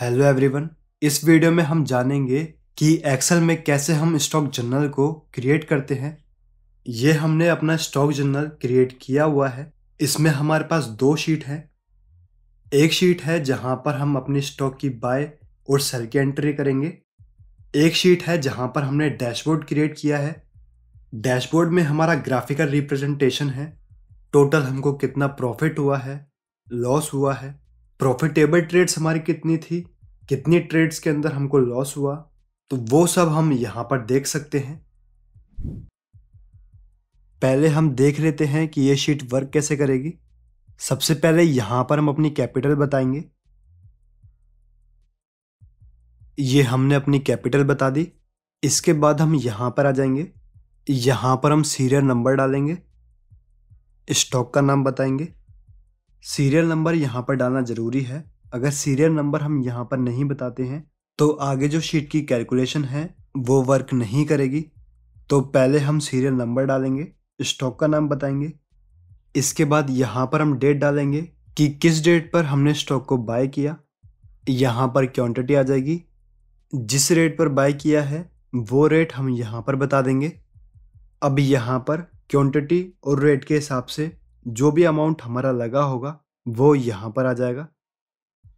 hello everyone इस video में हम जानेंगे कि एक्सेल में कैसे हम स्टॉक जर्नल को क्रिएट करते हैं ये हमने अपना स्टॉक जर्नल क्रिएट किया हुआ है इसमें हमारे पास दो शीट हैं एक शीट है जहाँ पर हम अपने स्टॉक की बाय और सेल की एंट्री करेंगे एक शीट है जहाँ पर हमने डैशबोर्ड क्रिएट किया है डैशबोर्ड में हमारा ग्राफिकल रिप्रेजेंटेशन है टोटल हमको कितना प्रॉफिट हुआ है लॉस हुआ है प्रॉफिटेबल ट्रेड्स हमारी कितनी थी कितनी ट्रेड्स के अंदर हमको लॉस हुआ तो वो सब हम यहाँ पर देख सकते हैं पहले हम देख लेते हैं कि ये शीट वर्क कैसे करेगी सबसे पहले यहाँ पर हम अपनी कैपिटल बताएंगे ये हमने अपनी कैपिटल बता दी इसके बाद हम यहाँ पर आ जाएंगे यहाँ पर हम सीरियल नंबर डालेंगे स्टॉक का नाम बताएंगे सीरियल नंबर यहाँ पर डालना ज़रूरी है अगर सीरियल नंबर हम यहाँ पर नहीं बताते हैं तो आगे जो शीट की कैलकुलेशन है वो वर्क नहीं करेगी तो पहले हम सीरियल नंबर डालेंगे स्टॉक का नाम बताएंगे इसके बाद यहाँ पर हम डेट डालेंगे कि किस डेट पर हमने स्टॉक को बाय किया यहाँ पर क्वांटिटी आ जाएगी जिस रेट पर बाय किया है वो रेट हम यहाँ पर बता देंगे अब यहाँ पर क्वांटिटी और रेट के हिसाब से जो भी अमाउंट हमारा लगा होगा वो यहाँ पर आ जाएगा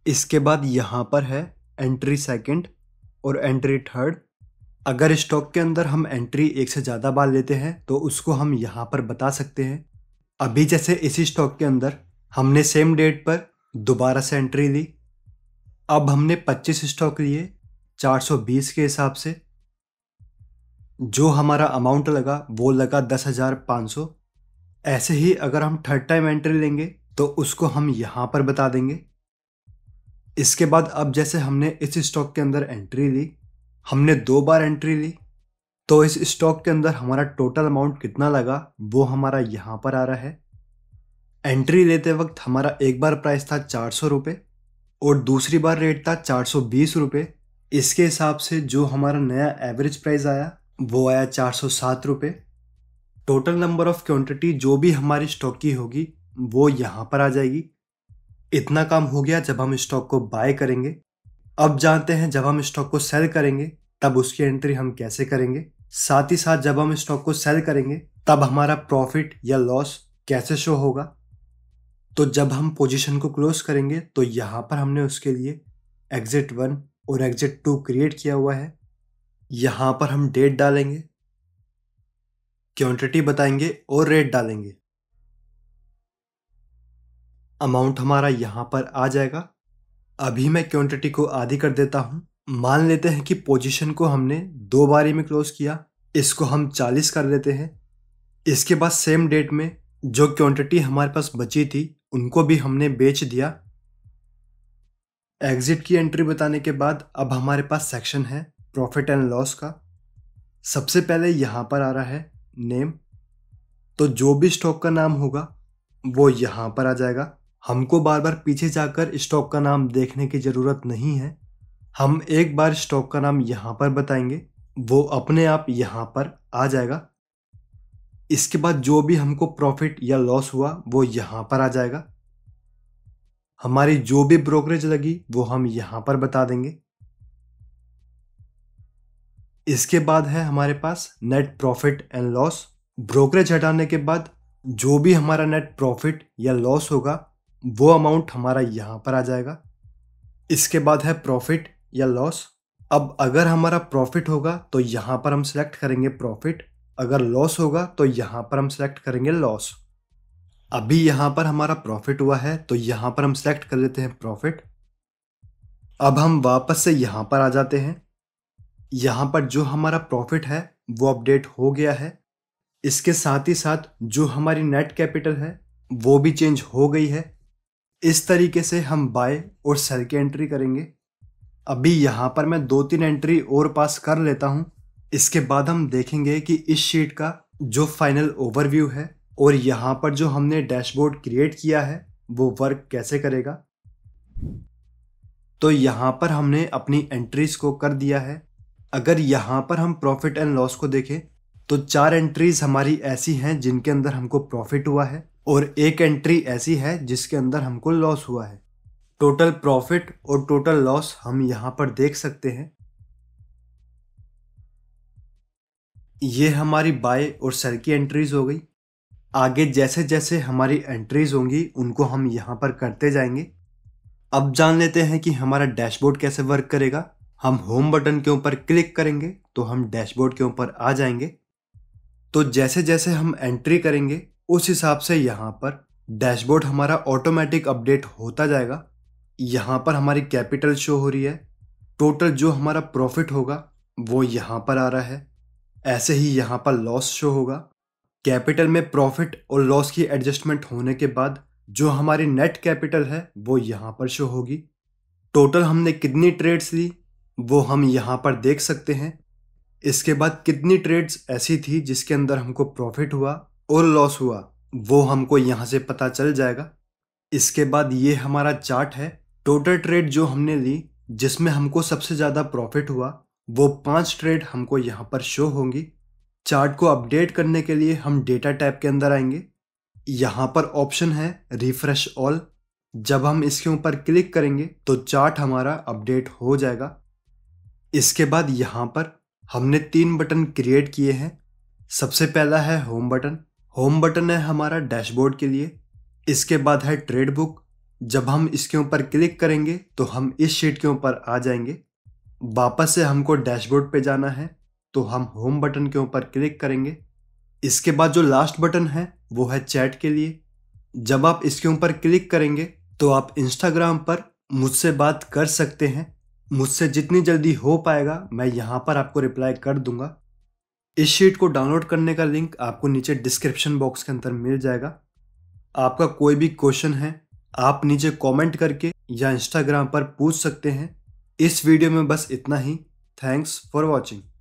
इसके बाद यहाँ पर है एंट्री सेकंड और एंट्री थर्ड अगर स्टॉक के अंदर हम एंट्री एक से ज़्यादा बार लेते हैं तो उसको हम यहाँ पर बता सकते हैं अभी जैसे इसी स्टॉक के अंदर हमने सेम डेट पर दोबारा से एंट्री ली अब हमने 25 स्टॉक लिए 420 के हिसाब से जो हमारा अमाउंट लगा वो लगा दस हज़ार पाँच सौ ऐसे ही अगर हम थर्ड टाइम एंट्री लेंगे तो उसको हम यहाँ पर बता देंगे इसके बाद अब जैसे हमने इस स्टॉक के अंदर एंट्री ली हमने दो बार एंट्री ली तो इस स्टॉक के अंदर हमारा टोटल अमाउंट कितना लगा वो हमारा यहाँ पर आ रहा है एंट्री लेते वक्त हमारा एक बार प्राइस था चार सौ रुपये और दूसरी बार रेट था चार सौ बीस रुपये इसके हिसाब से जो हमारा नया एवरेज प्राइस आया वो आया चार सौ सात रुपये टोटल नंबर ऑफ क्वांटिटी जो भी हमारी स्टॉक की होगी वो यहाँ पर आ जाएगी इतना काम हो गया जब हम स्टॉक को बाय करेंगे अब जानते हैं जब हम स्टॉक को सेल करेंगे तब उसकी एंट्री हम कैसे करेंगे साथ ही साथ जब हम स्टॉक को सेल करेंगे तब हमारा प्रॉफिट या लॉस कैसे शो होगा तो जब हम पोजीशन को क्लोज करेंगे तो यहाँ पर हमने उसके लिए एग्जिट वन और एग्जिट टू क्रिएट किया हुआ है यहाँ पर हम डेट डालेंगे क्वांटिटी बताएंगे और रेट डालेंगे अमाउंट हमारा यहां पर आ जाएगा अभी मैं क्वांटिटी को आधी कर देता हूं मान लेते हैं कि पोजीशन को हमने दो बारी में क्लोज़ किया इसको हम चालीस कर लेते हैं इसके बाद सेम डेट में जो क्वांटिटी हमारे पास बची थी उनको भी हमने बेच दिया एग्ज़िट की एंट्री बताने के बाद अब हमारे पास सेक्शन है प्रॉफिट एंड लॉस का सबसे पहले यहाँ पर आ रहा है नेम तो जो भी स्टॉक का नाम होगा वो यहाँ पर आ जाएगा हमको बार बार पीछे जाकर स्टॉक का नाम देखने की ज़रूरत नहीं है हम एक बार स्टॉक का नाम यहाँ पर बताएंगे वो अपने आप यहाँ पर आ जाएगा इसके बाद जो भी हमको प्रॉफिट या लॉस हुआ वो यहाँ पर आ जाएगा हमारी जो भी ब्रोकरेज लगी वो हम यहाँ पर बता देंगे इसके बाद है हमारे पास net profit and loss brokerage हटाने के बाद जो भी हमारा नेट प्रॉफिट या लॉस होगा वो अमाउंट हमारा यहाँ पर आ जाएगा इसके बाद है प्रॉफिट या लॉस अब अगर हमारा प्रॉफिट होगा तो यहाँ पर हम सिलेक्ट करेंगे प्रॉफिट अगर लॉस होगा तो यहाँ पर हम सिलेक्ट करेंगे लॉस अभी यहाँ पर हमारा प्रॉफिट हुआ है तो यहाँ पर हम सिलेक्ट कर लेते हैं प्रॉफिट अब हम वापस से यहाँ पर आ जाते हैं यहाँ पर जो हमारा प्रॉफिट है वो अपडेट हो गया है इसके साथ ही साथ जो हमारी नेट कैपिटल है वो भी चेंज हो गई है इस तरीके से हम बाय और सेल की एंट्री करेंगे अभी यहाँ पर मैं दो तीन एंट्री और पास कर लेता हूँ इसके बाद हम देखेंगे कि इस शीट का जो फाइनल ओवरव्यू है और यहाँ पर जो हमने डैशबोर्ड क्रिएट किया है वो वर्क कैसे करेगा तो यहाँ पर हमने अपनी एंट्रीज को कर दिया है अगर यहाँ पर हम प्रॉफिट एंड लॉस को देखें तो चार एंट्रीज हमारी ऐसी हैं जिनके अंदर हमको प्रॉफिट हुआ है और एक एंट्री ऐसी है जिसके अंदर हमको लॉस हुआ है टोटल प्रॉफिट और टोटल लॉस हम यहाँ पर देख सकते हैं ये हमारी बाय और सेल की एंट्रीज हो गई आगे जैसे जैसे हमारी एंट्रीज होंगी उनको हम यहाँ पर करते जाएंगे अब जान लेते हैं कि हमारा डैशबोर्ड कैसे वर्क करेगा हम होम बटन के ऊपर क्लिक करेंगे तो हम डैशबोर्ड के ऊपर आ जाएंगे तो जैसे जैसे हम एंट्री करेंगे उस हिसाब से यहाँ पर डैशबोर्ड हमारा ऑटोमेटिक अपडेट होता जाएगा यहाँ पर हमारी कैपिटल शो हो रही है टोटल जो हमारा प्रॉफिट होगा वो यहाँ पर आ रहा है ऐसे ही यहाँ पर लॉस शो होगा कैपिटल में प्रॉफिट और लॉस की एडजस्टमेंट होने के बाद जो हमारी नेट कैपिटल है वो यहाँ पर शो होगी टोटल हमने कितनी ट्रेड्स ली वो हम यहाँ पर देख सकते हैं इसके बाद कितनी ट्रेड्स ऐसी थी जिसके अंदर हमको प्रॉफिट हुआ और लॉस हुआ वो हमको यहाँ से पता चल जाएगा इसके बाद ये हमारा चार्ट है टोटल ट्रेड जो हमने ली जिसमें हमको सबसे ज़्यादा प्रॉफिट हुआ वो पांच ट्रेड हमको यहाँ पर शो होंगी चार्ट को अपडेट करने के लिए हम डेटा टैब के अंदर आएंगे यहाँ पर ऑप्शन है रिफ्रेश ऑल जब हम इसके ऊपर क्लिक करेंगे तो चार्ट हमारा अपडेट हो जाएगा इसके बाद यहाँ पर हमने तीन बटन क्रिएट किए हैं सबसे पहला है होम बटन होम बटन है हमारा डैशबोर्ड के लिए इसके बाद है ट्रेड बुक जब हम इसके ऊपर क्लिक करेंगे तो हम इस शीट के ऊपर आ जाएंगे वापस से हमको डैशबोर्ड पे जाना है तो हम होम बटन के ऊपर क्लिक करेंगे इसके बाद जो लास्ट बटन है वो है चैट के लिए जब आप इसके ऊपर क्लिक करेंगे तो आप इंस्टाग्राम पर मुझसे बात कर सकते हैं मुझसे जितनी जल्दी हो पाएगा मैं यहाँ पर आपको रिप्लाई कर दूंगा इस शीट को डाउनलोड करने का लिंक आपको नीचे डिस्क्रिप्शन बॉक्स के अंदर मिल जाएगा आपका कोई भी क्वेश्चन है आप नीचे कमेंट करके या इंस्टाग्राम पर पूछ सकते हैं इस वीडियो में बस इतना ही थैंक्स फॉर वॉचिंग